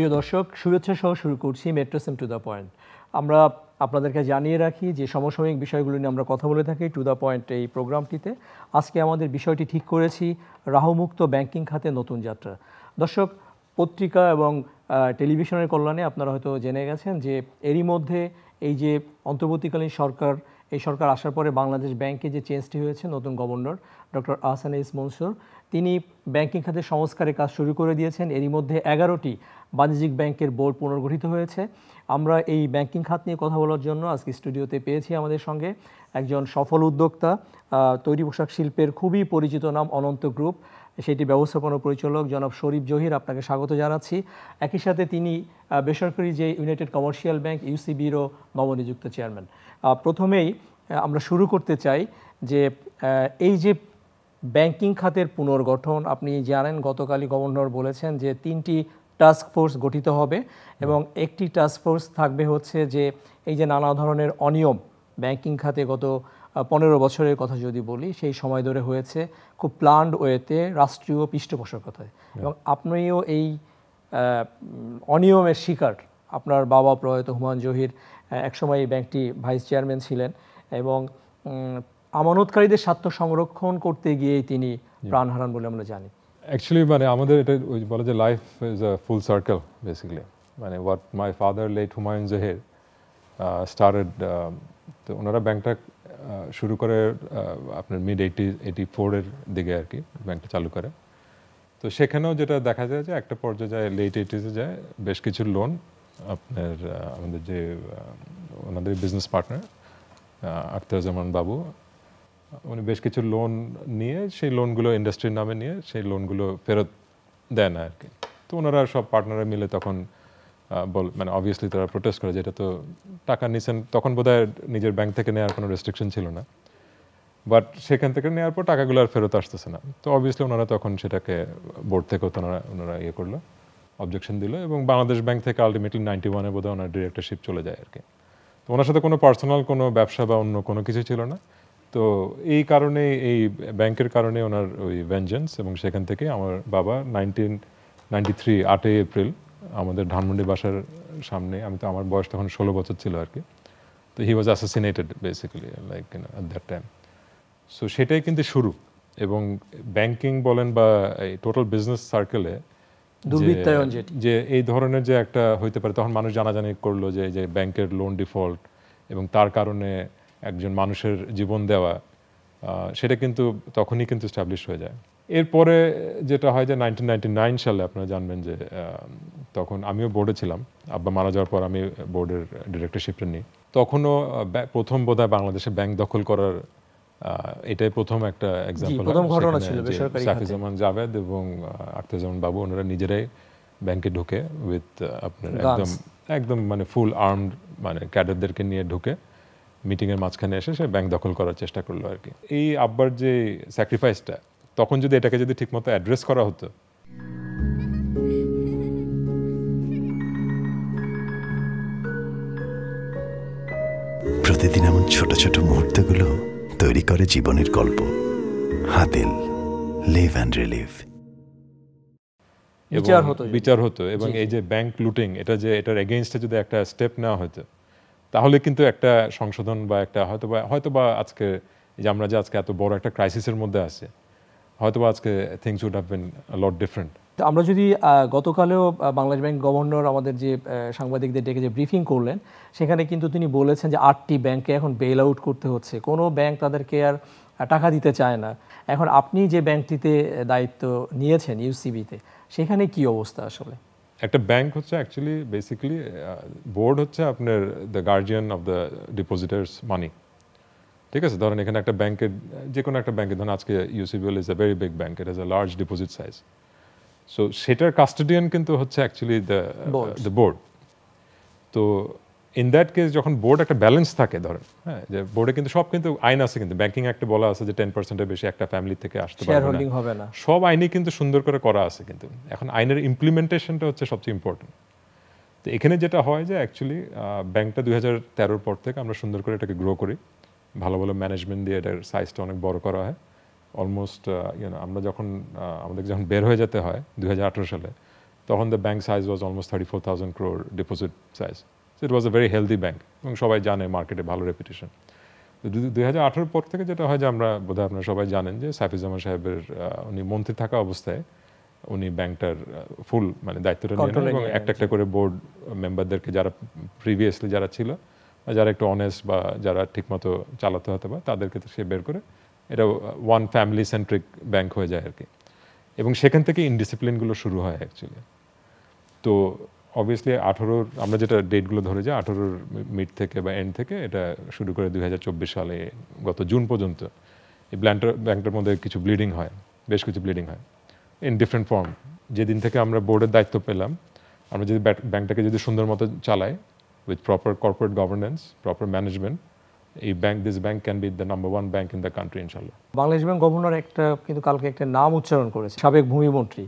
প্রিয় দর্শক শুভেচ্ছা সহ শুরু করছি metro same to the point আমরা আপনাদেরকে জানিয়ে রাখি যে সমসাময়িক বিষয়গুলো নিয়ে আমরা কথা বলে থাকি টু দ্য পয়েন্ট এই প্রোগ্রামটিতে আজকে আমাদের বিষয়টি ঠিক করেছি রাহুমুক্ত ব্যাংকিং খাতে নতুন যাত্রা দর্শক পত্রিকা এবং টেলিভিশনের কল্যাণে আপনারা হয়তো জেনে গেছেন যে এরই মধ্যে এই যে অন্তর্বর্তীকালীন সরকার এই সরকার আসার পরে বাংলাদেশ ব্যাংকে যে চেঞ্জটি হয়েছে নতুন গভর্নর ডক্টর আহসান ইস মনসুর তিনি ব্যাংকিং খাতে সংস্কারের কাজ শুরু করে দিয়েছেন এরই মধ্যে এগারোটি বাণিজ্যিক ব্যাংকের বোর্ড পুনর্গঠিত হয়েছে আমরা এই ব্যাংকিং খাত নিয়ে কথা বলার জন্য আজকে স্টুডিওতে পেয়েছি আমাদের সঙ্গে একজন সফল উদ্যোক্তা তৈরি পোশাক শিল্পের খুবই পরিচিত নাম অনন্ত গ্রুপ সেটি ব্যবস্থাপনা পরিচালক জনাব শরীফ জহির আপনাকে স্বাগত জানাচ্ছি একই সাথে তিনি বেসরকারি যে ইউনাইটেড কমার্শিয়াল ব্যাংক ইউসিবিরও নবনিযুক্ত চেয়ারম্যান প্রথমেই আমরা শুরু করতে চাই যে এই যে ব্যাংকিং খাতের পুনর্গঠন আপনি জানেন গতকালই গভর্নর বলেছেন যে তিনটি টাস্ক ফোর্স গঠিত হবে এবং একটি টাস্ক ফোর্স থাকবে হচ্ছে যে এই যে নানা ধরনের অনিয়ম ব্যাংকিং খাতে গত পনেরো বছরের কথা যদি বলি সেই সময় ধরে হয়েছে খুব প্লান্ড ওয়েতে রাষ্ট্রীয় পৃষ্ঠপোষকতায় এবং আপনিও এই অনিয়মের শিকার আপনার বাবা প্রয়াত হুমান জহির একসময় এই ব্যাংকটি ভাইস চেয়ারম্যান ছিলেন এবং আমানতকারীদের স্বার্থ সংরক্ষণ করতে গিয়েই তিনি প্রাণ হারান বলে আমরা জানি অ্যাকচুয়ালি মানে আমাদের এটা ওই বলে যে life is a full circle basically মানে what my father late Humayun Zahir started তো ওনারা ব্যাংকটা uh, শুরু করে uh, আপনার মিড এইটি এইটি ফোরের দিকে আর কি ব্যাংকটা চালু করে তো সেখানেও যেটা দেখা যায় যে একটা পর্যায়ে যায় লেট এইটিসে যায় বেশ কিছু লোন আপনার uh, আমাদের যে um, ওনাদের বিজনেস পার্টনার আখতার জামান বাবু মানে বেশ কিছু লোন নিয়ে সেই লোনগুলো ইন্ডাস্ট্রির নামে নিয়ে সেই লোনগুলো ফেরত দেয় না আর কি তো ওনারা সব পার্টনাররা মিলে তখন বল মানে অবভিয়াসলি তারা প্রোটেস্ট করে যেটা তো টাকা নিছেন তখন বোধ নিজের ব্যাংক থেকে নেওয়ার কোনো রেস্ট্রিকশন ছিল না বাট সেখান থেকে নেওয়ার পর টাকাগুলো আর ফেরত আসতেছে না তো অবভিয়াসলি ওনারা তখন সেটাকে বোর্ড থেকে ওনারা ওনারা ইয়ে করলো অবজেকশন দিল এবং বাংলাদেশ ব্যাংক থেকে আলটিমেটলি নাইনটি ওয়ানে বোধহয় ওনার ডিরেক্টরশিপ চলে যায় আর কি তো ওনার সাথে কোনো পার্সোনাল কোনো ব্যবসা বা অন্য কোনো কিছু ছিল না তো এই কারণে এই ব্যাংকের কারণে ওনার ওই ভেঞ্জেন্স এবং সেখান থেকে আমার বাবা নাইনটিন নাইনটি থ্রি আটই এপ্রিল আমাদের ধানমন্ডি বাসার সামনে আমি তো আমার বয়স তখন ষোলো বছর ছিল আর কি তো he was associated basically like at that time so সেটাই কিন্তু শুরু এবং ব্যাংকিং বলেন বা এই টোটাল বিজনেস সার্কেলে যে এই ধরনের যে একটা হইতে পারে তখন মানুষ জানাজানি করলো যে যে ব্যাংকের লোন ডিফল্ট এবং তার কারণে একজন মানুষের জীবন দেওয়া সেটা কিন্তু তখনই কিন্তু স্টাবলিশ হয়ে যায় এরপরে যেটা হয় যে নাইনটিন নাইনটি নাইন সালে আপনারা জানবেন যে তখন আমিও বোর্ডে ছিলাম আব্বা মারা যাওয়ার পর আমি বোর্ডের ডিরেক্টরশিপটা নিই তখনও প্রথম বোধ হয় বাংলাদেশে ব্যাংক দখল করার এটাই প্রথম একটা এক্সাম্পল ঘটনা ছিল বেসরকারি জাভেদ এবং আক্তারুজ্জামান বাবু ওনারা নিজেরাই ব্যাংকে ঢুকে উইথ আপনার একদম একদম মানে ফুল আর্মড মানে ক্যাডারদেরকে নিয়ে ঢুকে মিটিংয়ের মাঝখানে এসে সে ব্যাংক দখল করার চেষ্টা করলো আর কি এই আব্বার যে স্যাক্রিফাইসটা তখন যদি এটাকে যদি ঠিকমতো অ্যাড্রেস করা হতো প্রতিদিন এমন ছোট ছোট মুহূর্তগুলো তৈরি করে জীবনের গল্প হাতিল লিভ অ্যান্ড রিলিভ বিচার হতো বিচার হতো এবং এই যে ব্যাংক লুটিং এটা যে এটার এগেইনস্টে যদি একটা স্টেপ নেওয়া হতো তাহলে কিন্তু একটা সংশোধন বা একটা হয়তো বা আজকে যে আমরা যে আজকে এত বড় একটা ক্রাইসিসের মধ্যে আছে হয়তো বা আজকে things would have been lot different আমরা যদি গতকালেও বাংলাদেশ ব্যাংক গভর্নর আমাদের যে সাংবাদিকদের ডেকে যে ব্রিফিং করলেন সেখানে কিন্তু তিনি বলেছেন যে আটটি ব্যাংকে এখন বেল আউট করতে হচ্ছে কোনো ব্যাংক তাদেরকে আর টাকা দিতে চায় না এখন আপনি যে ব্যাংকটিতে দায়িত্ব নিয়েছেন ইউসিবিতে সেখানে কি অবস্থা আসলে একটা ব্যাংক হচ্ছে অ্যাকচুয়ালি বেসিক্যালি বোর্ড হচ্ছে আপনার the guardian of the depositors money ঠিক আছে ধরেন এখানে একটা ব্যাংকের যে কোনো একটা ব্যাংকে ধরুন আজকে UCBL is a very big bank it is a large deposit size so সেটার কাস্টোডিয়ান কিন্তু হচ্ছে অ্যাকচুয়ালি দ্য দ্য বোর্ড তো ইন দ্যাট কেস যখন বোর্ড একটা ব্যালেন্স থাকে ধরেন হ্যাঁ যে বোর্ডে কিন্তু সব কিন্তু আইন আছে কিন্তু ব্যাংকিং একটা বলা আছে যে টেন পার্সেন্টের বেশি একটা ফ্যামিলি থেকে আসতে পারে হবে না সব আইনই কিন্তু সুন্দর করে করা আছে কিন্তু এখন আইনের ইমপ্লিমেন্টেশনটা হচ্ছে সবচেয়ে ইম্পর্টেন্ট তো এখানে যেটা হয় যে অ্যাকচুয়ালি ব্যাংকটা দুই হাজার তেরোর পর থেকে আমরা সুন্দর করে এটাকে গ্রো করি ভালো ভালো ম্যানেজমেন্ট দিয়ে এটার সাইজটা অনেক বড় করা হয় অলমোস্ট ইউনো আমরা যখন আমাদের যখন বের হয়ে যেতে হয় দুই সালে তখন the bank size was almost thirty four thousand crore deposit size so it was a very healthy bank এবং সবাই জানে মার্কেটে ভালো রেপুটেশন দুই হাজার আঠারোর পর থেকে যেটা হয় যে আমরা বোধহয় আপনারা সবাই জানেন যে সাইফুজ্জামান সাহেবের উনি মন্ত্রী থাকা অবস্থায় উনি ব্যাংকটার ফুল মানে দায়িত্বটা নিয়ে এবং একটা একটা করে বোর্ড মেম্বারদেরকে যারা প্রিভিয়াসলি যারা ছিল যারা একটু অনেস্ট বা যারা ঠিকমতো চালাতে হতে পারে তাদেরকে তো সে বের করে এটা ওয়ান ফ্যামিলি সেন্ট্রিক ব্যাংক হয়ে যায় আর কি এবং সেখান থেকে ইনডিসিপ্লিনগুলো শুরু হয় অ্যাকচুয়ালি তো অবভিয়াসলি আঠারোর আমরা যেটা ডেটগুলো ধরে যাই আঠারোর মিড থেকে বা এন্ড থেকে এটা শুরু করে দুই সালে গত জুন পর্যন্ত এই ব্ল্যান্টার ব্যাংকটার মধ্যে কিছু ব্লিডিং হয় বেশ কিছু ব্লিডিং হয় ইন ডিফারেন্ট ফর্ম যেদিন থেকে আমরা বোর্ডের দায়িত্ব পেলাম আমরা যদি ব্যাংকটাকে যদি সুন্দর মতো চালাই with proper corporate governance proper management এই bank this bank can be the number one bank in the country ইনশাল্লাহ বাংলাদেশ ব্যাংক গভর্নর একটা কিন্তু কালকে একটা নাম উচ্চারণ করেছে সাবেক ভূমিমন্ত্রী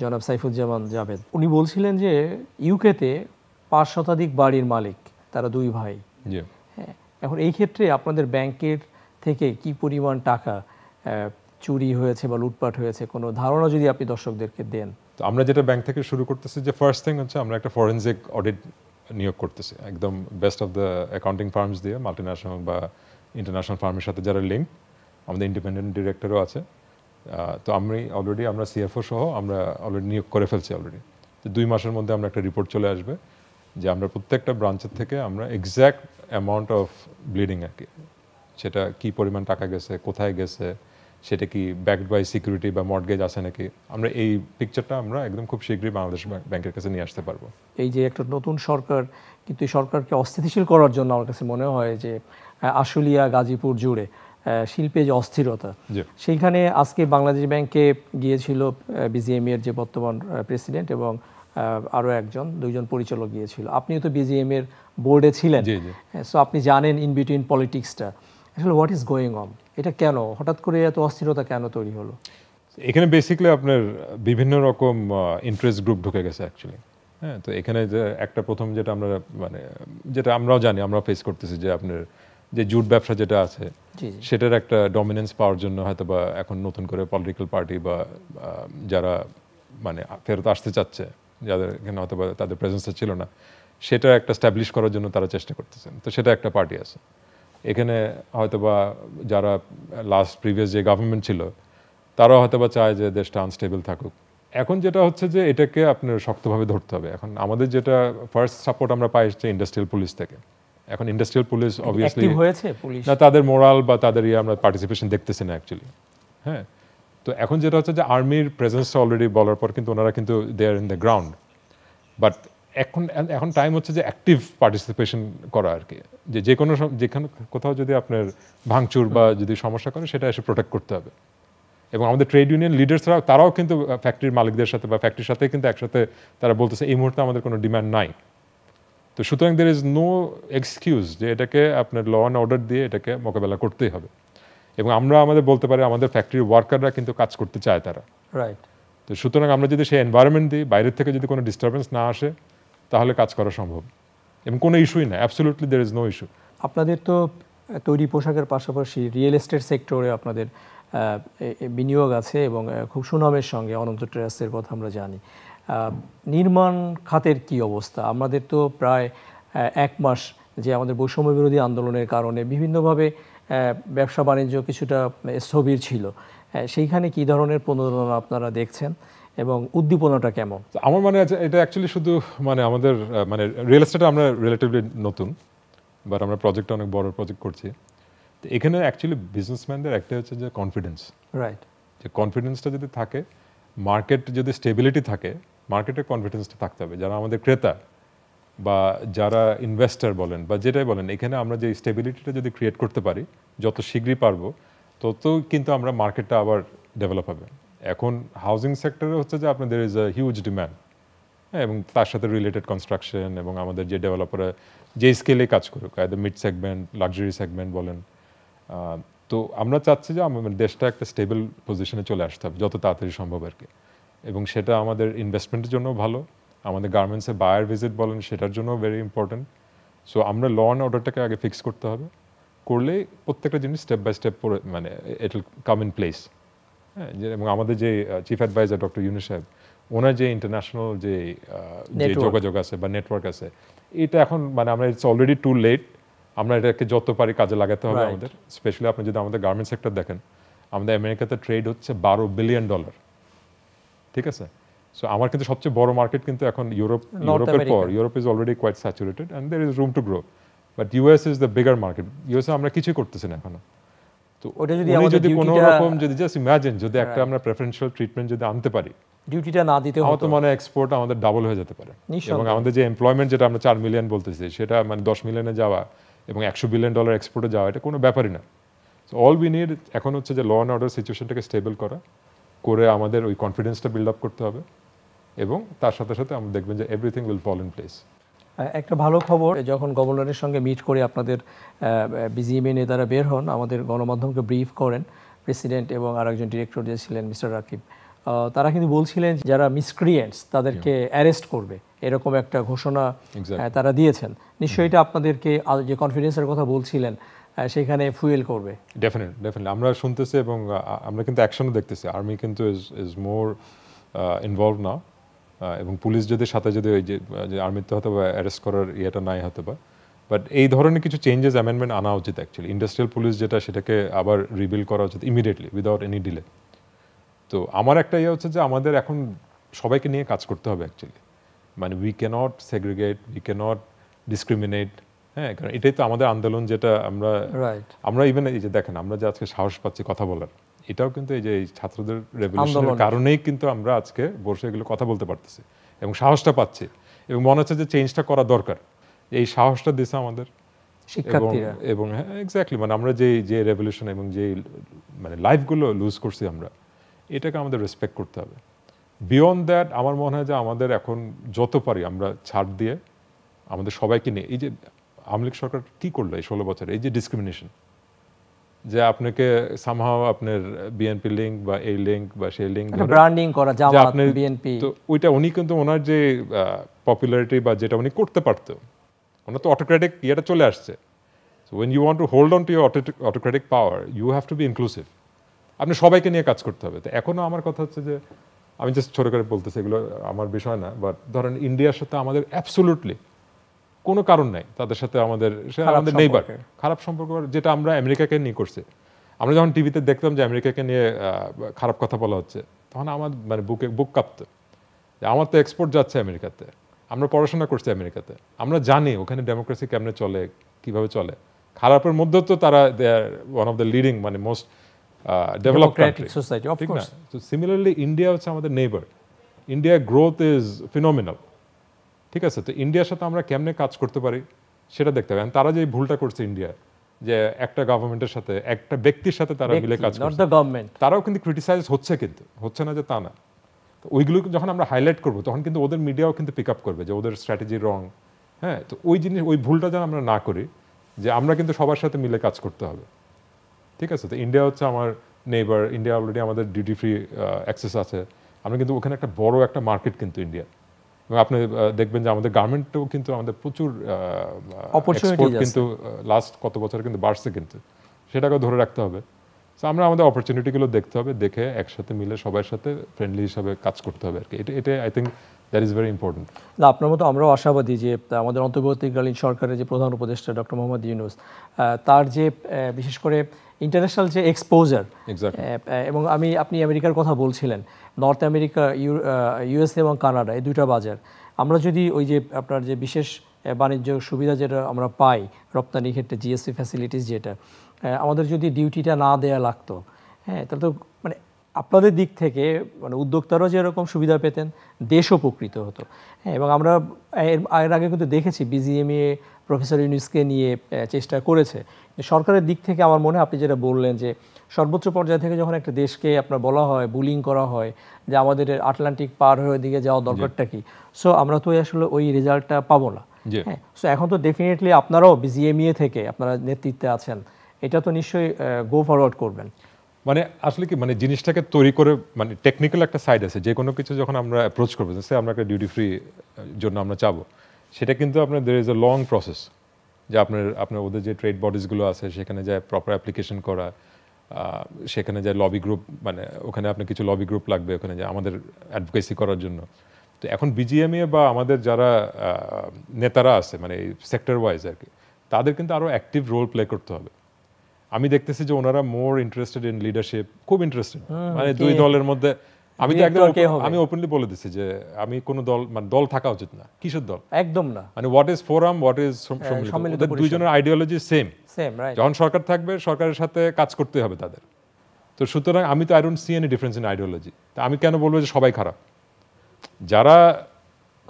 জনাব সাইফুজ্জামান জাভেদ উনি বলছিলেন যে ইউকেতে পাঁচ শতাধিক বাড়ির মালিক তারা দুই ভাই হ্যাঁ, এখন এই ক্ষেত্রে আপনাদের ব্যাংকের থেকে কি পরিমাণ টাকা চুরি হয়েছে বা লুটপাট হয়েছে কোনো ধারণা যদি আপনি দর্শকদেরকে দেন তো আমরা যেটা ব্যাংক থেকে শুরু করতেছি যে ফার্স্ট থিং হচ্ছে আমরা একটা ফরেনসিক অডিট নিয়োগ করতেছে একদম best of the accounting firms দিয়ে মাল্টিন্যাশনাল বা ইন্টারন্যাশনাল ফার্মের সাথে যারা লিঙ্ক আমাদের ইন্ডিপেন্ডেন্ট ডিরেক্টরও আছে তো আমি অলরেডি আমরা সিএফও সহ আমরা অলরেডি নিয়োগ করে ফেলছি অলরেডি তো দুই মাসের মধ্যে আমরা একটা রিপোর্ট চলে আসবে যে আমরা প্রত্যেকটা ব্রাঞ্চের থেকে আমরা এক্স্যাক্ট অ্যামাউন্ট অফ ব্লিডিং আর কি সেটা কী পরিমাণ টাকা গেছে কোথায় গেছে সেটা কি ব্যাকড বাই সিকিউরিটি বা মর্টগেজ আছে নাকি আমরা এই পিকচারটা আমরা একদম খুব শীঘ্রই বাংলাদেশ ব্যাংকের কাছে নিয়ে আসতে পারবো এই যে একটা নতুন সরকার কিন্তু এই সরকারকে অস্থিতিশীল করার জন্য আমার কাছে মনে হয় যে আশুলিয়া গাজীপুর জুড়ে শিল্পে যে অস্থিরতা সেইখানে আজকে বাংলাদেশ ব্যাংকে গিয়েছিল বিজিএমএর e যে বর্তমান প্রেসিডেন্ট এবং আরও একজন দুইজন পরিচালক গিয়েছিল আপনিও তো বিজিএম e এর বোর্ডে ছিলেন সো আপনি জানেন ইন বিটুইন পলিটিক্সটা আসলে হোয়াট ইজ গোয়িং অন এটা কেন হঠাৎ করে এত অস্থিরতা কেন তৈরি হলো এখানে বেসিক্যালি আপনার বিভিন্ন রকম ইন্টারেস্ট গ্রুপ ঢুকে গেছে অ্যাকচুয়ালি হ্যাঁ তো এখানে যে একটা প্রথম যেটা আমরা মানে যেটা আমরাও জানি আমরা ফেস করতেছি যে আপনার যে জুট ব্যবসা যেটা আছে সেটার একটা ডমিনেন্স পাওয়ার জন্য হয়তো বা এখন নতুন করে পলিটিক্যাল পার্টি বা যারা মানে ফেরত আসতে চাচ্ছে যাদের এখানে হয়তো বা তাদের প্রেজেন্সটা ছিল না সেটা একটা স্ট্যাবলিশ করার জন্য তারা চেষ্টা করতেছেন তো সেটা একটা পার্টি আছে এখানে হয়তোবা যারা লাস্ট প্রিভিয়াস যে গভর্নমেন্ট ছিল তারাও হয়তোবা চায় যে দেশটা আনস্টেবল থাকুক এখন যেটা হচ্ছে যে এটাকে আপনার শক্তভাবে ধরতে হবে এখন আমাদের যেটা ফার্স্ট সাপোর্ট আমরা পাই হচ্ছে ইন্ডাস্ট্রিয়াল পুলিশ থেকে এখন ইন্ডাস্ট্রিয়াল পুলিশ অবভিয়াসলি হয়েছে পুলিশ না তাদের মোরাল বা তাদের ইয়ে আমরা পার্টিসিপেশন দেখতেছি না অ্যাকচুয়ালি হ্যাঁ তো এখন যেটা হচ্ছে যে আর্মির প্রেজেন্সটা অলরেডি বলার পর কিন্তু ওনারা কিন্তু they are in the ground but এখন এখন টাইম হচ্ছে যে অ্যাক্টিভ পার্টিসিপেশন করা আর কি যে যে কোনো যেখানে কোথাও যদি আপনার ভাঙচুর বা যদি সমস্যা করে সেটা এসে প্রোটেক্ট করতে হবে এবং আমাদের ট্রেড ইউনিয়ন লিডার্সরাও তারাও কিন্তু ফ্যাক্টরির মালিকদের সাথে বা ফ্যাক্টরির সাথে কিন্তু একসাথে তারা বলতেছে এই মুহূর্তে আমাদের কোনো ডিম্যান্ড নাই তো সুতরাং দের ইজ নো এক্সকিউজ যে এটাকে আপনার ল অ্যান্ড অর্ডার দিয়ে এটাকে মোকাবেলা করতেই হবে এবং আমরা আমাদের বলতে পারি আমাদের ফ্যাক্টরির ওয়ার্কাররা কিন্তু কাজ করতে চায় তারা রাইট তো সুতরাং আমরা যদি সেই এনভায়রনমেন্ট দিই বাইরের থেকে যদি কোনো ডিস্টারবেন্স না আসে তাহলে কাজ করা সম্ভব এবং কোনো ইস্যুই না absolutely there is no issue আপনাদের তো তৈরি পোশাকের পাশাপাশি রিয়েল এস্টেট সেক্টরে আপনাদের বিনিয়োগ আছে এবং খুব সুনামের সঙ্গে অনন্ত ট্রেসের কথা আমরা জানি নির্মাণ খাতের কি অবস্থা আমাদের তো প্রায় এক মাস যে আমাদের বৈষম্য বিরোধী আন্দোলনের কারণে বিভিন্নভাবে ব্যবসা বাণিজ্য কিছুটা স্থবির ছিল সেইখানে কি ধরনের প্রণোদনা আপনারা দেখছেন এবং উদ্দীপনাটা কেমন আমার মানে আছে এটা অ্যাকচুয়ালি শুধু মানে আমাদের মানে রিয়েল এস্টেটে আমরা রিলেটিভলি নতুন বাট আমরা প্রজেক্টটা অনেক বড় প্রজেক্ট করছি তো এখানে অ্যাকচুয়ালি বিজনেসম্যানদের একটা হচ্ছে যে কনফিডেন্স রাইট যে কনফিডেন্সটা যদি থাকে মার্কেট যদি স্টেবিলিটি থাকে মার্কেটের কনফিডেন্সটা থাকতে হবে যারা আমাদের ক্রেতা বা যারা ইনভেস্টার বলেন বা যেটাই বলেন এখানে আমরা যে স্টেবিলিটিটা যদি ক্রিয়েট করতে পারি যত শীঘ্রই পারবো তত কিন্তু আমরা মার্কেটটা আবার ডেভেলপ হবে এখন হাউজিং সেক্টরে হচ্ছে যে আপনাদের ইজ আ হিউজ ডিম্যান্ড হ্যাঁ এবং তার সাথে রিলেটেড কনস্ট্রাকশন এবং আমাদের যে ডেভেলপাররা যে স্কেলে কাজ করুক এদের মিড সেগমেন্ট লাক্সারি সেগমেন্ট বলেন তো আমরা চাচ্ছি যে আমাদের দেশটা একটা স্টেবল পজিশনে চলে আসতে হবে যত তাড়াতাড়ি সম্ভব আর কি এবং সেটা আমাদের ইনভেস্টমেন্টের জন্য ভালো আমাদের গার্মেন্টসে বায়ার ভিজিট বলেন সেটার জন্য ভেরি ইম্পর্ট্যান্ট সো আমরা ল অ্যান্ড অর্ডারটাকে আগে ফিক্স করতে হবে করলে প্রত্যেকটা জিনিস স্টেপ বাই স্টেপ মানে it will come in place হ্যাঁ, এবং আমাদের যে চিফ অ্যাডভাইজার ডক্টর ইউনুস সাহেব ওনার যে ইন্টারন্যাশনাল যে যে যোগাযোগ আছে বা নেটওয়ার্ক আছে এটা এখন মানে আমরা ইটস অলরেডি টু লেট আমরা এটাকে যত পারি কাজে লাগাতে হবে আমাদের স্পেশালি আপনি যদি আমাদের গার্মেন্ট সেক্টর দেখেন আমাদের আমেরিকাতে ট্রেড হচ্ছে বারো বিলিয়ন ডলার ঠিক আছে সো আমার কিন্তু সবচেয়ে বড় মার্কেট কিন্তু এখন ইউরোপ ইউরোপের পর Europe is already quite saturated and there is room to grow but US is the bigger market USA আমরা কিছুই করতেছি না এখনো তো ওটা যদি আমাদের যদি কোনো রকম যদি জাস্ট ইমাজিন যদি একটা আমরা ট্রিটমেন্ট যদি আনতে পারি ডিউটিটা না দিতে হতো এক্সপোর্ট আমাদের ডাবল হয়ে যেতে পারে এবং আমাদের যে এমপ্লয়মেন্ট যেটা আমরা মিলিয়ন বলতেছি সেটা মানে মিলিয়নে যাওয়া এবং একশো বিলিয়ন ডলার এক্সপোর্টে যাওয়া এটা কোনো ব্যাপারই না সো অল উই নিড এখন হচ্ছে যে ল অ্যান্ড অর্ডার সিচুয়েশনটাকে স্টেবল করা করে আমাদের ওই কনফিডেন্সটা বিল্ড আপ করতে হবে এবং তার সাথে সাথে আমরা দেখবেন যে everything will fall in place একটা ভালো খবর যখন গভর্নরের সঙ্গে মিট করে আপনাদের বিজিএমএ নেতারা বের হন আমাদের গণমাধ্যমকে ব্রিফ করেন প্রেসিডেন্ট এবং আরেকজন ডিরেক্টর যে ছিলেন মিস্টার রাকিব তারা কিন্তু বলছিলেন যারা মিসক্রিয়েন্টস তাদেরকে অ্যারেস্ট করবে এরকম একটা ঘোষণা তারা দিয়েছেন নিশ্চয়ই এটা আপনাদেরকে যে কনফিডেন্সের কথা বলছিলেন সেখানে ফুয়েল করবে ডেফিনেট ডেফিনেটলি আমরা শুনতেছি এবং আমরা কিন্তু অ্যাকশনও দেখতেছি আর্মি কিন্তু is is more involve now এবং পুলিশ যদি সাথে যদি ওই যে আর্মিতে হয়তো বা অ্যারেস্ট করার ইয়েটা নাই হয়তো বা বাট এই ধরনের কিছু চেঞ্জেস অ্যামেন্ডমেন্ট আনা উচিত অ্যাকচুয়ালি ইন্ডাস্ট্রিয়াল পুলিশ যেটা সেটাকে আবার রিবিল করা উচিত ইমিডিয়েটলি উইদাউট এনি ডিলে তো আমার একটা ইয়ে হচ্ছে যে আমাদের এখন সবাইকে নিয়ে কাজ করতে হবে অ্যাকচুয়ালি মানে we can't segregate we can't discriminate হ্যাঁ কারণ এটাই তো আমাদের আন্দোলন যেটা আমরা আমরা ইভেন এই যে দেখেন আমরা যে আজকে সাহস পাচ্ছি কথা বলার এটাও কিন্তু এই যে ছাত্রদের রেভলিউশনের কারণেই কিন্তু আমরা আজকে বসে এগুলো কথা বলতে পারতেছি এবং সাহসটা পাচ্ছি এবং মনে হচ্ছে যে চেঞ্জটা করা দরকার এই সাহসটা দিছে আমাদের এবং হ্যাঁ এক্স্যাক্টলি মানে আমরা যে যে রেভলিউশন এবং যে মানে লাইফগুলো লুজ করছি আমরা এটাকে আমাদের রেসপেক্ট করতে হবে বিয়ন্ড দ্যাট আমার মনে হয় যে আমাদের এখন যত পারি আমরা ছাড় দিয়ে আমাদের সবাইকে নিয়ে এই যে আমলিক সরকার কি করলো এই ষোলো বছরে এই যে ডিসক্রিমিনেশন যে আপনাকে সামহাও আপনার বিএনপি লিঙ্ক বা এই লিঙ্ক বা সেই লিঙ্ক ব্র্যান্ডিং করা জামাত বিএনপি তো ওইটা উনি কিন্তু ওনার যে পপুলারিটি বা যেটা উনি করতে পারতো ওনার তো অটোক্রেটিক ইয়েটা চলে আসছে so when you want to hold on to your autocratic power you have to be inclusive আপনি সবাইকে নিয়ে কাজ করতে হবে তো এখনও আমার কথা হচ্ছে যে আমি জাস্ট ছোট করে বলতেছি এগুলো আমার বিষয় না বাট ধরেন ইন্ডিয়ার সাথে আমাদের অ্যাবসোলুটলি কোনো কারণ নাই তাদের সাথে আমাদের আমাদের নেইবার খারাপ সম্পর্ক মানে যেটা আমরা আমেরিকাকে নিয়ে করছি আমরা যখন টিভিতে দেখতাম যে আমেরিকাকে নিয়ে খারাপ কথা বলা হচ্ছে তখন আমার মানে বুকে বুক কাঁপত যে আমার তো এক্সপোর্ট যাচ্ছে আমেরিকাতে আমরা পড়াশোনা করছি আমেরিকাতে আমরা জানি ওখানে ডেমোক্রেসি কেমনে চলে কিভাবে চলে খারাপের মধ্যে তো তারা they are one of the leading মানে মোস্ট ডেভেলপ সোসাইটি ঠিক না সিমিলারলি ইন্ডিয়া হচ্ছে আমাদের neighbour India growth is phenomenal ঠিক আছে তো ইন্ডিয়ার সাথে আমরা কেমনে কাজ করতে পারি সেটা দেখতে হবে তারা যে ভুলটা করছে ইন্ডিয়া যে একটা গভর্নমেন্টের সাথে একটা ব্যক্তির সাথে তারা মিলে কাজ করছে তারাও কিন্তু ক্রিটিসাইজ হচ্ছে কিন্তু হচ্ছে না যে তা না তো ওইগুলো যখন আমরা হাইলাইট করবো তখন কিন্তু ওদের মিডিয়াও কিন্তু পিক আপ করবে যে ওদের স্ট্র্যাটেজি রং হ্যাঁ তো ওই জিনিস ওই ভুলটা যেন আমরা না করি যে আমরা কিন্তু সবার সাথে মিলে কাজ করতে হবে ঠিক আছে তো ইন্ডিয়া হচ্ছে আমার নেইবার ইন্ডিয়া অলরেডি আমাদের ডিউটি ফ্রি অ্যাক্সেস আছে আমরা কিন্তু ওখানে একটা বড় একটা মার্কেট কিন্তু ইন্ডিয়া আপনি দেখবেন যে আমাদের গার্মেন্টও কিন্তু আমাদের প্রচুর অপরচুনিটি কিন্তু লাস্ট কত বছর কিন্তু বাড়ছে কিন্তু সেটাকে ধরে রাখতে হবে সো আমরা আমাদের অপরচুনিটিগুলো দেখতে হবে দেখে একসাথে মিলে সবার সাথে ফ্রেন্ডলি হিসাবে কাজ করতে হবে আর কি এটা এটা I think that is very important না আপনার মতো আমরাও আশাবাদী যে আমাদের অন্তর্বর্তীকালীন সরকারের যে প্রধান উপদেষ্টা ডক্টর মোহাম্মদ ইউনুস তার যে বিশেষ করে ইন্টারন্যাশনাল যে এক্সপোজার এবং আমি আপনি আমেরিকার কথা বলছিলেন নর্থ আমেরিকা ইউএসএ এবং কানাডা এই দুইটা বাজার আমরা যদি ওই যে আপনার যে বিশেষ বাণিজ্য সুবিধা যেটা আমরা পাই রপ্তানির ক্ষেত্রে জিএসসি ফ্যাসিলিটিস যেটা আমাদের যদি ডিউটিটা না দেয়া লাগতো হ্যাঁ তাহলে তো মানে আপনাদের দিক থেকে মানে উদ্যোক্তারাও যেরকম সুবিধা পেতেন দেশ উপকৃত হতো হ্যাঁ এবং আমরা এর আগে কিন্তু দেখেছি বিজিএমএ e প্রফেসর ইউনিসকে নিয়ে চেষ্টা করেছে সরকারের দিক থেকে আমার মনে হয় আপনি যেটা বললেন যে সর্বোচ্চ পর্যায় থেকে যখন একটা দেশকে আপনার বলা হয় বুলিং করা হয় যে আমাদের আটলান্টিক পার হয়ে দিকে যাওয়া দরকারটা কি সো আমরা তো আসলে ওই রেজাল্টটা পাবো না হ্যাঁ সো এখন তো ডেফিনেটলি আপনারাও বিজিএমএ e থেকে আপনারা নেতৃত্বে আছেন এটা তো নিশ্চয়ই গো ফরওয়ার্ড করবেন মানে আসলে কি মানে জিনিসটাকে তৈরি করে মানে টেকনিক্যাল একটা সাইড আছে যে কোনো কিছু যখন আমরা অ্যাপ্রোচ করবো সে আমরা একটা ডিউটি ফ্রি জন্য আমরা চাবো সেটা কিন্তু আপনার there is a long process যে আপনার আপনার ওদের যে ট্রেড বডিজগুলো আছে সেখানে যায় প্রপার অ্যাপ্লিকেশন করা সেখানে যায় লবি গ্রুপ মানে ওখানে আপনার কিছু লবি গ্রুপ লাগবে ওখানে যায় আমাদের অ্যাডভোকেসি করার জন্য তো এখন বিজিএমএ e বা আমাদের যারা নেতারা আছে মানে সেক্টর ওয়াইজ আর কি তাদের কিন্তু আরও অ্যাক্টিভ রোল প্লে করতে হবে আমি দেখতেছি যে ওনারা মোর ইন্টারেস্টেড ইন লিডারশিপ খুব ইন্টারেস্টেড মানে দুই দলের মধ্যে আমি তো একদম আমি ওপেনলি বলে দিছি যে আমি কোন দল মানে দল থাকা উচিত না কিসের দল একদম না মানে what is forum what is সম্মিলিত দুইজনের আইডিওলজি সেম সেম রাইট যখন সরকার থাকবে সরকারের সাথে কাজ করতে হবে তাদের তো সুতরাং আমি তো I don't see any difference in ideology তো আমি কেন বলবো যে সবাই খারাপ যারা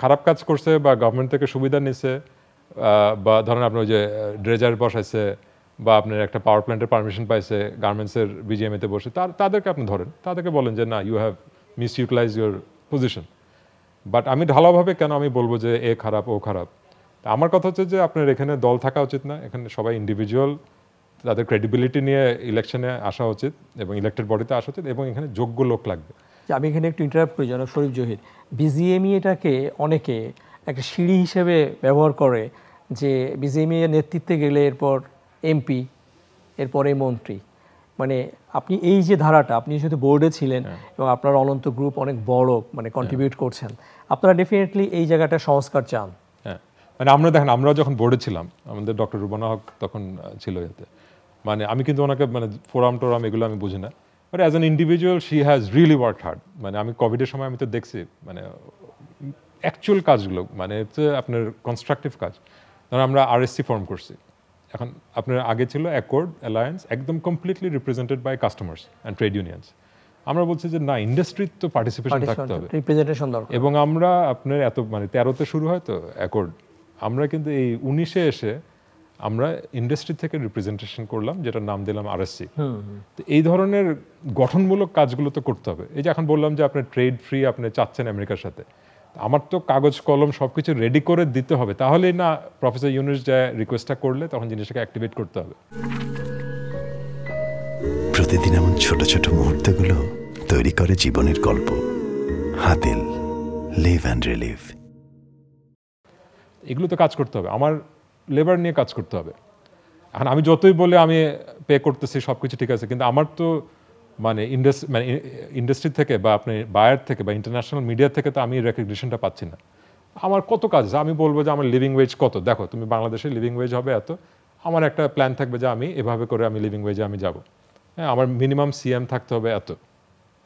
খারাপ কাজ করছে বা গভর্নমেন্ট থেকে সুবিধা নিছে বা ধরেন আপনার যে ড্রেজার বসাইছে বা আপনার একটা পাওয়ার প্ল্যান্টের পারমিশন পাইছে গার্মেন্টসের এতে বসে তার তাদেরকে আপনি ধরেন তাদেরকে বলেন যে না you have misutilize your position but আমি ঢালাওভাবে কেন আমি বলবো যে এ খারাপ ও খারাপ আমার কথা হচ্ছে যে আপনার এখানে দল থাকা উচিত না এখানে সবাই ইন্ডিভিজুয়াল তাদের ক্রেডিবিলিটি নিয়ে ইলেকশনে আসা উচিত এবং ইলেকটেড বডিতে আসা উচিত এবং এখানে যোগ্য লোক লাগবে আচ্ছা, আমি এখানে একটু ইন্টারাপ্ট করি জানো শরীফ জহির বিজিএমই e এটাকে অনেকে একটা সিঁড়ি হিসেবে ব্যবহার করে যে বিজিএমই e নেতৃত্বে গেলে এরপর এমপি এরপরে মন্ত্রী মানে আপনি এই যে ধারাটা আপনি যেহেতু বোর্ডে ছিলেন হ্যাঁ। এবং আপনার অনন্ত গ্রুপ অনেক বড় মানে কন্ট্রিবিউট হ্যাঁ। করছেন আপনারা ডেফিনেটলি এই জায়গাটা সংস্কার চান হ্যাঁ। মানে আমরা দেখেন আমরা যখন বোর্ডে ছিলাম আমাদের ডক্টর রুবানা হক তখন ছিল এতে মানে আমি কিন্তু ওনাকে মানে ফোরাম টোরাম এগুলো আমি বুঝি না but as an individual she has really work hard মানে আমি কোভিডের সময় আমি তো দেখছি মানে অ্যাকচুয়াল কাজগুলো মানে আপনার কনস্ট্রাকটিভ কাজ ধরুন আমরা আরএসসি ফর্ম করছি এখন আপনার আগে ছিল অ্যাকর্ড অ্যালায়েন্স একদম completely represented by customers and trade unions আমরা বলছি যে না ইন্ডাস্ট্রির তো পার্টিসিপেশন থাকতে হবে এবং আমরা আপনার এত মানে তেরোতে শুরু হয় তো অ্যাকর্ড আমরা কিন্তু এই উনিশে এসে আমরা ইন্ডাস্ট্রি থেকে রিপ্রেজেন্টেশন করলাম যেটা নাম দিলাম আরএসসি তো এই ধরনের গঠনমূলক কাজগুলো তো করতে হবে এই যে এখন বললাম যে আপনার ট্রেড ফ্রি আপনি চাচ্ছেন আমেরিকার সাথে আমার তো কাগজ কলম সব কিছু রেডি করে দিতে হবে তাহলে না প্রফেসর ইউনুস যা রিকোয়েস্টটা করলে তখন জিনিসটাকে অ্যাক্টিভেট করতে হবে প্রতিদিন এমন ছোট ছোট মুহূর্তগুলো তৈরি করে জীবনের গল্প হাতিল লিভ অ্যান্ড রিলিভ এগুলো তো কাজ করতে হবে আমার লেবার নিয়ে কাজ করতে হবে এখন আমি যতই বলে আমি পে করতেছি সব কিছু ঠিক আছে কিন্তু আমার তো মানে ইন্ডাস্ট্রি মানে ইন্ডাস্ট্রি থেকে বা আপনি বায়ার থেকে বা ইন্টারন্যাশনাল মিডিয়া থেকে তো আমি রেকগনিশনটা পাচ্ছি না আমার কত কাজ আছে আমি বলবো যে আমার লিভিং ওয়েজ কত দেখো তুমি বাংলাদেশে লিভিং ওয়েজ হবে এত আমার একটা প্ল্যান থাকবে যে আমি এভাবে করে আমি লিভিং ওয়েজে আমি যাব হ্যাঁ আমার মিনিমাম সিএম থাকতে হবে এত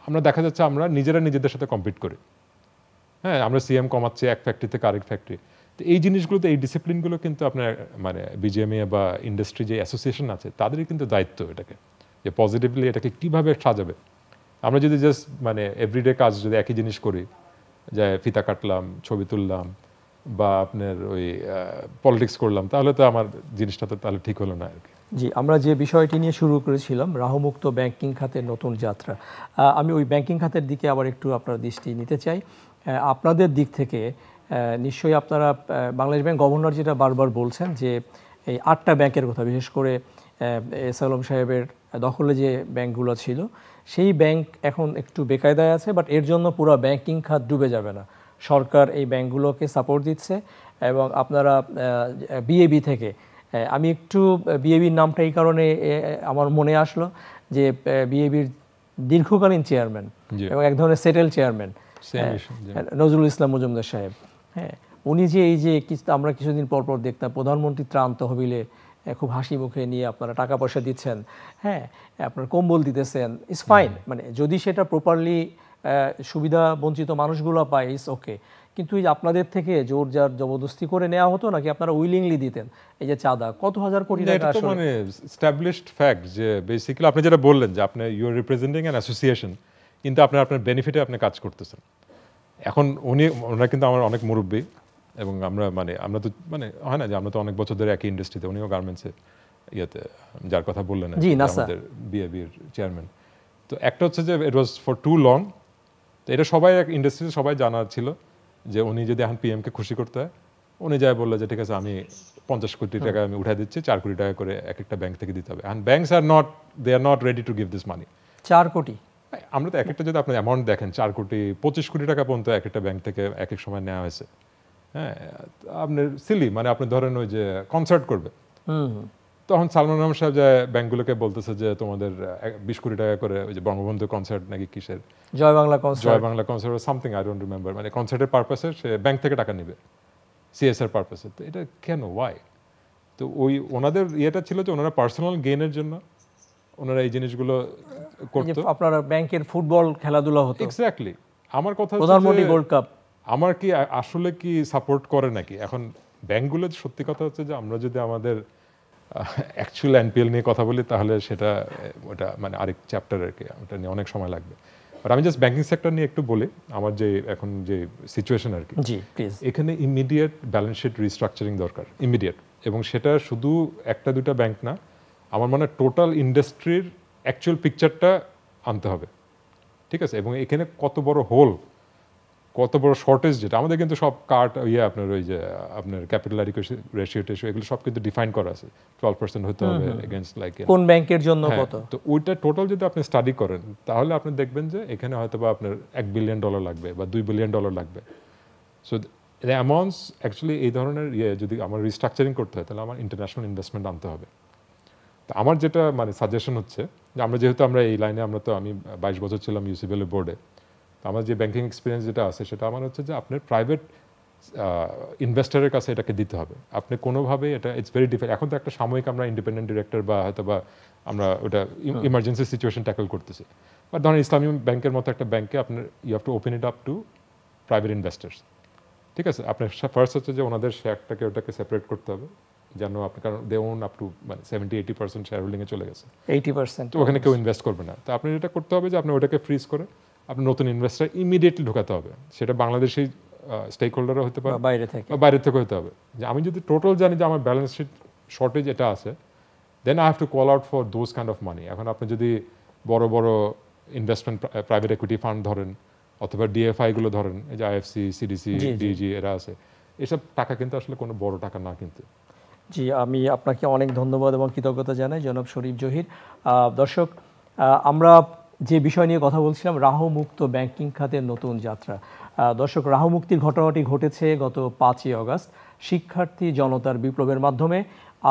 আমরা দেখা যাচ্ছে আমরা নিজেরা নিজেদের সাথে কম্পিট করি হ্যাঁ আমরা সিএম কমাচ্ছি এক ফ্যাক্টরি থেকে আরেক ফ্যাক্টরি তো এই জিনিসগুলোতে এই ডিসিপ্লিনগুলো কিন্তু আপনার মানে বিজিএমএ বা ইন্ডাস্ট্রি যে অ্যাসোসিয়েশন আছে তাদেরই কিন্তু দায়িত্ব এটাকে যে পজিটিভলি এটাকে কীভাবে সাজাবে আমরা যদি জাস্ট মানে এভরিডে কাজ যদি একই জিনিস করি যে ফিতা কাটলাম ছবি তুললাম বা আপনার ওই পলিটিক্স করলাম তাহলে তো আমার জিনিসটা তো তাহলে ঠিক হলো না আর কি জি আমরা যে বিষয়টি নিয়ে শুরু করেছিলাম রাহমুক্ত ব্যাংকিং খাতের নতুন যাত্রা আমি ওই ব্যাংকিং খাতের দিকে আবার একটু আপনার দৃষ্টি নিতে চাই আপনাদের দিক থেকে নিশ্চয়ই আপনারা বাংলাদেশ ব্যাংক গভর্নর যেটা বারবার বলছেন যে এই আটটা ব্যাংকের কথা বিশেষ করে এস আলম সাহেবের দখলে যে ব্যাংকগুলো ছিল সেই ব্যাংক এখন একটু বেকায়দায় আছে বাট এর জন্য পুরো ব্যাংকিং খাত ডুবে যাবে না সরকার এই ব্যাংকগুলোকে সাপোর্ট দিচ্ছে এবং আপনারা বিএবি থেকে আমি একটু বিএবির নামটা এই কারণে আমার মনে আসলো যে বিএবির দীর্ঘকালীন চেয়ারম্যান এবং এক ধরনের সেটেল চেয়ারম্যান হ্যাঁ, নজরুল ইসলাম মজুমদার সাহেব হ্যাঁ উনি যে এই যে আমরা কিছুদিন পরপর দেখতাম প্রধানমন্ত্রী ত্রাণ তহবিলে খুব হাসি মুখে নিয়ে আপনারা টাকা পয়সা দিচ্ছেন হ্যাঁ আপনার কম্বল দিতেছেন ইস ফাইন মানে যদি সেটা প্রপারলি সুবিধা বঞ্চিত মানুষগুলো পায় ইস ওকে কিন্তু এই আপনাদের থেকে জোর যার জবরদস্তি করে নেওয়া হতো নাকি আপনারা উইলিংলি দিতেন এই যে চাঁদা কত হাজার কোটি টাকা আসলে মানে এস্টাবলিশড ফ্যাক্ট যে বেসিক্যালি আপনি যেটা বললেন যে আপনি you are representing an association কিন্তু আপনার আপনার বেনিফিটে আপনি কাজ করতেছেন এখন উনি ওনারা কিন্তু আমার অনেক মুরব্বী এবং আমরা মানে আমরা তো মানে হয় না যে আমরা তো অনেক বছর ধরে একই ইন্ডাস্ট্রিতে উনিও গার্মেন্টসে ইয়েতে যার কথা বললেন আমাদের বিএবির চেয়ারম্যান তো একটা হচ্ছে যে it was for too long তো এটা সবাই এক ইন্ডাস্ট্রিতে সবাই জানা ছিল যে উনি যদি এখন পিএমকে খুশি করতে হয় উনি যায় বললো যে ঠিক আছে আমি পঞ্চাশ কোটি টাকা আমি উঠাই দিচ্ছি চার কোটি টাকা করে এক একটা ব্যাংক থেকে দিতে হবে and banks are not they are not ready to give this money চার কোটি আমরা তো এক একটা যদি আপনার অ্যামাউন্ট দেখেন চার কোটি পঁচিশ কোটি টাকা পর্যন্ত এক একটা ব্যাংক থেকে এক এক সময় নেওয়া হয়েছে হ্যাঁ আপনি সিলি মানে আপনি ধরেন ওই যে কনসার্ট করবে তখন সালমান রহমান সাহেব যায় ব্যাংকগুলোকে বলতেছে যে তোমাদের বিশ কোটি টাকা করে ওই যে বঙ্গবন্ধু কনসার্ট নাকি কিসের Joy Bangla concert Joy Bangla concert something I don't remember মানে কনসার্টের পারপাসে সে ব্যাংক থেকে টাকা নেবে সিএসআর পারপাসে তো এটা কেন ওয়াই তো ওই ওনাদের ইয়েটা ছিল যে ওনারা পার্সোনাল গেইনের জন্য ওনারা এই জিনিসগুলো করতো আপনারা ব্যাংকের ফুটবল খেলাধুলা হতো এক্স্যাক্টলি আমার কথা প্রধানমন্ত্রী গোল্ড কাপ আমার কি আসলে কি সাপোর্ট করে নাকি এখন ব্যাংকগুলো সত্যি কথা হচ্ছে যে আমরা যদি আমাদের অ্যাকচুয়াল এনপিএল নিয়ে কথা বলি তাহলে সেটা ওটা মানে আরেক চ্যাপ্টার আর কি ওটা নিয়ে অনেক সময় লাগবে বাট আমি জাস্ট ব্যাংকিং সেক্টর নিয়ে একটু বলি আমার যে এখন যে সিচুয়েশন আর কি এখানে ইমিডিয়েট ব্যালেন্স শিট রিস্ট্রাকচারিং দরকার ইমিডিয়েট এবং সেটা শুধু একটা দুটা ব্যাংক না আমার মানে টোটাল ইন্ডাস্ট্রির অ্যাকচুয়াল পিকচারটা আনতে হবে ঠিক আছে এবং এখানে কত বড় হোল কত বড় শর্টেজ যেটা আমাদের কিন্তু সব কার্ড ইয়ে আপনার ওই যে আপনার ক্যাপিটাল রেশিও টেশিও এগুলো সব কিন্তু ডিফাইন করা আছে টুয়েলভ পার্সেন্ট হতে হবে এগেনস্ট লাইক কোন ব্যাংকের জন্য হ্যাঁ, কত তো ওইটা টোটাল যদি আপনি স্টাডি করেন তাহলে আপনি দেখবেন যে এখানে হয়তো বা আপনার এক বিলিয়ন ডলার লাগবে বা দুই বিলিয়ন ডলার লাগবে সো অ্যামাউন্টস অ্যাকচুয়ালি এই ধরনের ইয়ে যদি আমার রিস্ট্রাকচারিং করতে হয় তাহলে আমার ইন্টারন্যাশনাল ইনভেস্টমেন্ট আনতে হবে তো আমার যেটা মানে সাজেশন হচ্ছে যে আমরা যেহেতু আমরা এই লাইনে আমরা তো আমি বাইশ বছর ছিলাম ইউসিবিএল বোর্ডে আমার যে ব্যাংকিং এক্সপিরিয়েন্স যেটা আছে সেটা আমার হচ্ছে যে আপনার প্রাইভেট ইনভেস্টারের কাছে এটাকে দিতে হবে আপনি কোনোভাবে এটা ইটস ভেরি ডিফারেন্ট এখন তো একটা সাময়িক আমরা ইন্ডিপেন্ডেন্ট ডিরেক্টর বা হয়তো বা আমরা ওটা ইমার্জেন্সি সিচুয়েশন ট্যাকল করতেছি বা ধরেন ইসলামী ব্যাংকের মতো একটা ব্যাংকে আপনার you have to open it up to private investors ঠিক আছে আপনার ফার্স্ট হচ্ছে যে ওনাদের শেয়ারটাকে ওটাকে সেপারেট করতে হবে যেন আপনি কারণ দে ওন আপ টু মানে সেভেন্টি এইটি পার্সেন্ট শেয়ার হোল্ডিংয়ে চলে গেছে এইটি পার্সেন্ট ওখানে কেউ ইনভেস্ট করবে না তো আপনি যেটা করতে হবে যে আপনি ওটাকে ফ্রিজ করে আপনার নতুন ইনভেস্টার ইমিডিয়েটলি ঢোকাতে হবে সেটা বাংলাদেশি স্টেক হোল্ডারও হতে পারে বাইরে থেকে বাইরে থেকে হতে হবে যে আমি যদি টোটাল জানি যে আমার ব্যালেন্স শিট শর্টেজ এটা আছে then I have to call out for those kind of money এখন আপনি যদি বড় বড় ইনভেস্টমেন্ট প্রাইভেট ইকুইটি ফান্ড ধরেন অথবা ডিএফআইগুলো ধরেন এই যে আইএফসি সিডিসি ডিজি এরা আছে এসব টাকা কিন্তু আসলে কোনো বড় টাকা না কিন্তু জি আমি আপনাকে অনেক ধন্যবাদ এবং কৃতজ্ঞতা জানাই জনাব শরীফ জহির দর্শক আমরা যে বিষয় নিয়ে কথা বলছিলাম মুক্ত ব্যাংকিং খাতের নতুন যাত্রা দর্শক মুক্তির ঘটনাটি ঘটেছে গত পাঁচই অগাস্ট শিক্ষার্থী জনতার বিপ্লবের মাধ্যমে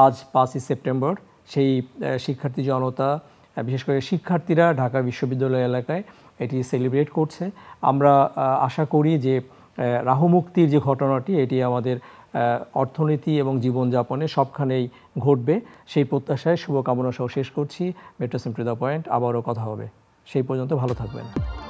আজ পাঁচই সেপ্টেম্বর সেই শিক্ষার্থী জনতা বিশেষ করে শিক্ষার্থীরা ঢাকা বিশ্ববিদ্যালয় এলাকায় এটি সেলিব্রেট করছে আমরা আশা করি যে মুক্তির যে ঘটনাটি এটি আমাদের অর্থনীতি এবং জীবনযাপনে সবখানেই ঘটবে সেই প্রত্যাশায় শুভকামনা সহ শেষ করছি মেট্রো সিম্প্রিদা পয়েন্ট আবারও কথা হবে সেই পর্যন্ত ভালো থাকবেন